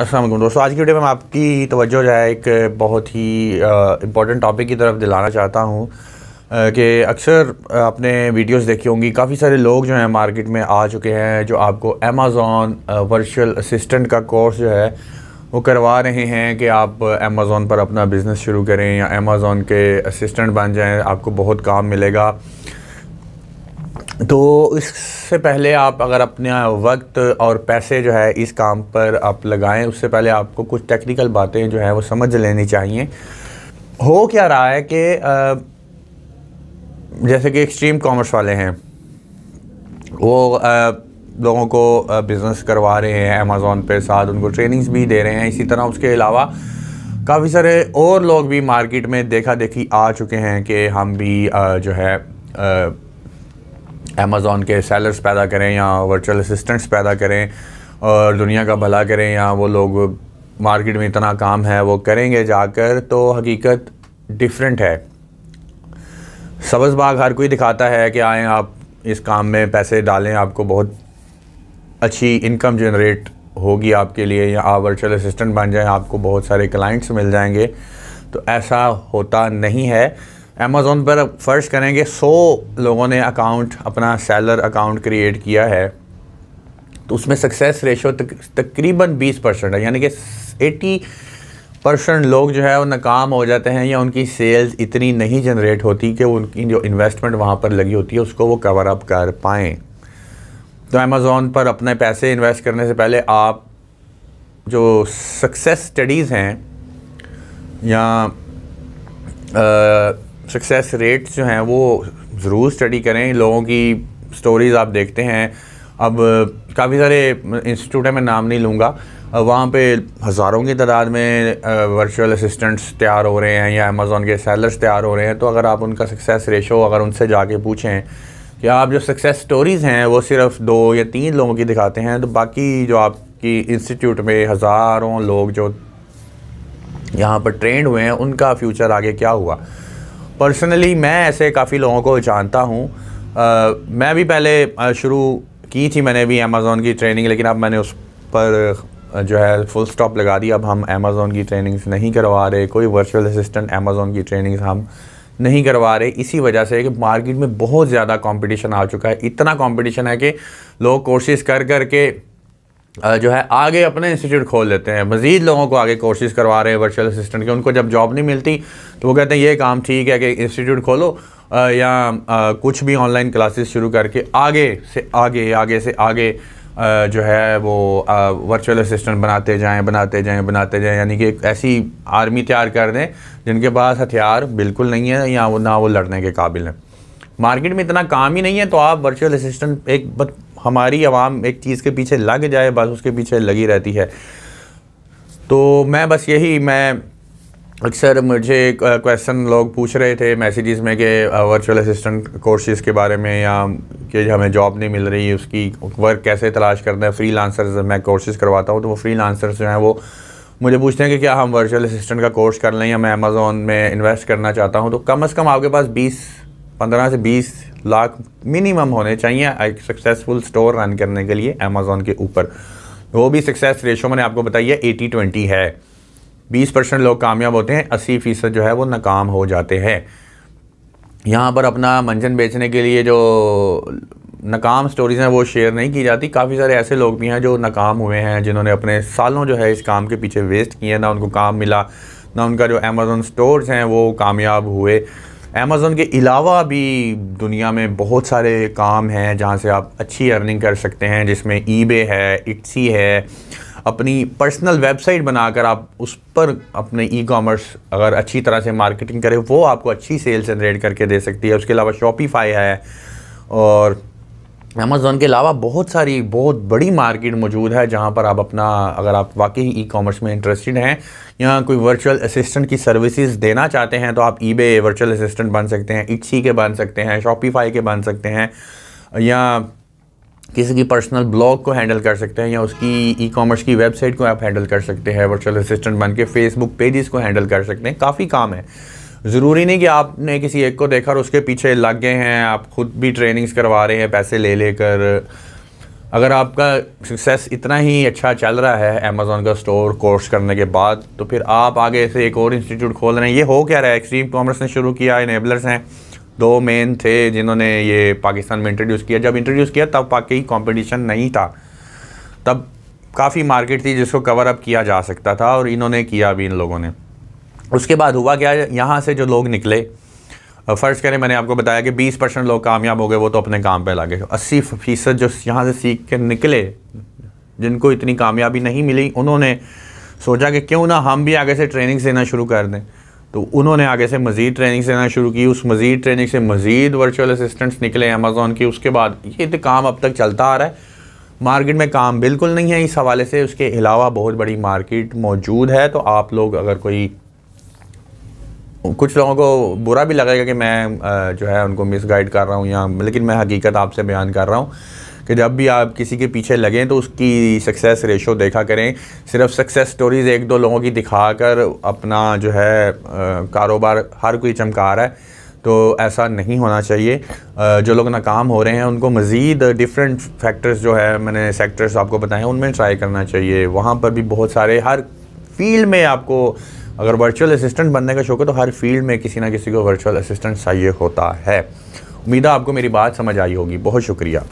असलम दोस्तों आज की वीडियो में मैं आपकी तवज्जो जो है एक बहुत ही इम्पोर्टेंट टॉपिक की तरफ दिलाना चाहता हूँ कि अक्सर आपने वीडियोस देखी होंगी काफ़ी सारे लोग जो हैं मार्केट में आ चुके हैं जो आपको अमेज़ोन वर्चुअल असिस्टेंट का कोर्स जो है वो करवा रहे हैं कि आप अमेज़ोन पर अपना बिज़नेस शुरू करें या अमेज़ोन के असिस्टेंट बन जाएँ आपको बहुत काम मिलेगा तो इससे पहले आप अगर अपने वक्त और पैसे जो है इस काम पर आप लगाएं उससे पहले आपको कुछ टेक्निकल बातें जो है वो समझ लेनी चाहिए हो क्या रहा है कि जैसे कि एक्सट्रीम कॉमर्स वाले हैं वो लोगों को बिज़नेस करवा रहे हैं अमेज़ोन पे साथ उनको ट्रेनिंग्स भी दे रहे हैं इसी तरह उसके अलावा काफ़ी सारे और लोग भी मार्केट में देखा देखी आ चुके हैं कि हम भी जो है अमेज़ोन के सेलर्स पैदा करें या वर्चुअल असिस्टेंट्स पैदा करें और दुनिया का भला करें या वो लोग मार्केट में इतना काम है वो करेंगे जाकर तो हकीकत डिफरेंट है सबस बाग हर कोई दिखाता है कि आएँ आप इस काम में पैसे डालें आपको बहुत अच्छी इनकम जनरेट होगी आपके लिए या आप वर्चुअल असिस्टेंट बन जाएं आपको बहुत सारे क्लाइंट्स मिल जाएंगे तो ऐसा होता नहीं है अमेज़ोन पर अब करेंगे सौ लोगों ने अकाउंट अपना सैलर अकाउंट क्रिएट किया है तो उसमें सक्सेस रेशो तक, तकरीबन 20 परसेंट है यानी कि 80 परसेंट लोग जो है वो नाकाम हो जाते हैं या उनकी सेल्स इतनी नहीं जनरेट होती कि उनकी जो इन्वेस्टमेंट वहाँ पर लगी होती है उसको वो कवर अप कर पाएँ तो अमेज़ोन पर अपने पैसे इन्वेस्ट करने से पहले आप जो सक्सेस स्टडीज़ हैं या आ, सक्सेस रेट्स जो हैं वो ज़रूर स्टडी करें लोगों की स्टोरीज़ आप देखते हैं अब काफ़ी सारे इंस्टीट्यूट हैं मैं नाम नहीं लूँगा वहाँ पे हज़ारों की तादाद में वर्चुअल असिस्टेंट्स तैयार हो रहे हैं या अमेज़ोन के सेलर्स तैयार हो रहे हैं तो अगर आप उनका सक्सेस रेशो अगर उनसे जाके पूछें कि आप जो सक्सेस स्टोरीज़ हैं वो सिर्फ दो या तीन लोगों की दिखाते हैं तो बाकी जो आपकी इंस्टीट्यूट में हज़ारों लोग जो यहाँ पर ट्रेंड हुए हैं उनका फ्यूचर आगे क्या हुआ पर्सनली मैं ऐसे काफ़ी लोगों को जानता हूँ मैं भी पहले शुरू की थी मैंने भी अमेज़ोन की ट्रेनिंग लेकिन अब मैंने उस पर जो है फुल स्टॉप लगा दी अब हम अमेज़ोन की ट्रेनिंग्स नहीं करवा रहे कोई वर्चुअल असिस्टेंट अमेज़ोन की ट्रेनिंग्स हम नहीं करवा रहे इसी वजह से कि मार्केट में बहुत ज़्यादा कंपटीशन आ चुका है इतना कंपटीशन है कि लोग कोशिश कर कर के जो है आगे अपने इंस्टीट्यूट खोल लेते हैं मज़ीद लोगों को आगे कोर्सेज करवा रहे हैं वर्चुअल असिस्टेंट के उनको जब जॉब नहीं मिलती तो वो कहते हैं ये काम ठीक है कि इंस्टीट्यूट खोलो या कुछ भी ऑनलाइन क्लासेस शुरू करके आगे से आगे आगे से आगे जो है वो वर्चुअल असिस्टेंट बनाते जाएं बनाते जाएं बनाते जाएं यानी कि एक ऐसी आर्मी तैयार कर दें जिनके पास हथियार बिल्कुल नहीं है या वो ना वो लड़ने के काबिल हैं मार्केट में इतना काम ही नहीं है तो आप वर्चुअल असिस्टेंट एक हमारी आवाम एक चीज़ के पीछे लग जाए बस उसके पीछे लगी रहती है तो मैं बस यही मैं अक्सर मुझे क्वेश्चन लोग पूछ रहे थे मैसेजेस में कि वर्चुअल असिस्टेंट कोर्सेज़ के बारे में या कि हमें जॉब नहीं मिल रही उसकी वर्क कैसे तलाश करना है फ्री लांसर्स मैं कोर्सेज़ करवाता हूँ तो वो फ्री लांसर्स जो हैं वो मुझे पूछते हैं कि क्या हम वर्चुअल असिस्टेंट का कोर्स कर लें या मैं अमेज़ोन में इन्वेस्ट करना चाहता हूँ तो कम अज़ कम आपके पास बीस पंद्रह से बीस लाख मिनिमम होने चाहिए एक सक्सेसफुल स्टोर रन करने के लिए अमेज़ोन के ऊपर वो भी सक्सेस रेशो मैंने आपको बताई है एटी ट्वेंटी है बीस परसेंट लोग कामयाब होते हैं अस्सी फीसद जो है वो नाकाम हो जाते हैं यहाँ पर अपना मंजन बेचने के लिए जो नाकाम स्टोरीज़ हैं वो शेयर नहीं की जाती काफ़ी सारे ऐसे लोग भी हैं जो नाकाम हुए हैं जिन्होंने अपने सालों जो है इस काम के पीछे वेस्ट किए ना उनको काम मिला ना उनका जो अमेज़ोन स्टोर्स हैं वो कामयाब हुए अमेज़ोन के अलावा भी दुनिया में बहुत सारे काम हैं जहाँ से आप अच्छी अर्निंग कर सकते हैं जिसमें ईबे है इट्सी है अपनी पर्सनल वेबसाइट बनाकर आप उस पर अपने ई कॉमर्स अगर अच्छी तरह से मार्केटिंग करें वो आपको अच्छी सेल्स जनरेट करके दे सकती है उसके अलावा शॉपीफाई है और अमेज़ोन के अलावा बहुत सारी बहुत बड़ी मार्केट मौजूद है जहाँ पर आप अपना अगर आप वाकई ई कॉमर्स में इंटरेस्टेड हैं या कोई वर्चुअल असिस्टेंट की सर्विसेज देना चाहते हैं तो आप ई वर्चुअल असिस्टेंट बन सकते हैं इच्छी के बन सकते हैं शॉपीफाई के बन सकते हैं या किसी की पर्सनल ब्लॉग को हैंडल कर सकते हैं या उसकी ई कॉमर्स की वेबसाइट को आप हैंडल कर सकते हैं वर्चुअल असिस्टेंट बन के फेसबुक पेजेस को हैंडल कर सकते हैं काफ़ी काम है ज़रूरी नहीं कि आपने किसी एक को देखा और उसके पीछे लग गए हैं आप खुद भी ट्रेनिंग्स करवा रहे हैं पैसे ले लेकर अगर आपका सक्सेस इतना ही अच्छा चल रहा है अमेज़ोन का स्टोर कोर्स करने के बाद तो फिर आप आगे से एक और इंस्टीट्यूट खोल रहे हैं ये हो क्या रहा है एक्सट्रीम कॉमर्स ने शुरू किया इनेबलर्स हैं दो मेन थे जिन्होंने ये पाकिस्तान में इंट्रोड्यूस किया जब इंट्रोड्यूस किया तब पाकि कॉम्पिटिशन नहीं था तब काफ़ी मार्केट थी जिसको कवर अप किया जा सकता था और इन्होंने किया भी इन लोगों ने उसके बाद हुआ क्या यहाँ से जो लोग निकले फ़र्ज़ करें मैंने आपको बताया कि 20 परसेंट लोग कामयाब हो गए वो तो अपने काम पे लगे अस्सी फ़ीसद जो यहाँ से सीख के निकले जिनको इतनी कामयाबी नहीं मिली उन्होंने सोचा कि क्यों ना हम भी आगे से ट्रेनिंग्स देना शुरू कर दें तो उन्होंने आगे से मज़ीद ट्रेनिंग्स देना शुरू की उस मज़ीद ट्रेनिंग से मज़ीद वर्चुअल असिस्टेंट्स निकले अमेज़ोन की उसके बाद ये तो काम अब तक चलता आ रहा है मार्केट में काम बिल्कुल नहीं है इस हवाले से उसके अलावा बहुत बड़ी मार्केट मौजूद है तो आप लोग अगर कोई कुछ लोगों को बुरा भी लगेगा कि मैं जो है उनको मिस गाइड कर रहा हूँ या लेकिन मैं हकीकत आपसे बयान कर रहा हूँ कि जब भी आप किसी के पीछे लगें तो उसकी सक्सेस रेशो देखा करें सिर्फ सक्सेस स्टोरीज़ एक दो लोगों की दिखाकर अपना जो है कारोबार हर कोई चमका रहा है तो ऐसा नहीं होना चाहिए जो लोग नाकाम हो रहे हैं उनको मज़ीद डिफरेंट फैक्टर्स जो है मैंने सेक्टर्स आपको बताए उनमें ट्राई करना चाहिए वहाँ पर भी बहुत सारे हर फील्ड में आपको अगर वर्चुअल असिस्टेंट बनने का शौक है तो हर फील्ड में किसी ना किसी को वर्चुअल असिस्टेंट चाहिए होता है उम्मीद आपको मेरी बात समझ आई होगी बहुत शुक्रिया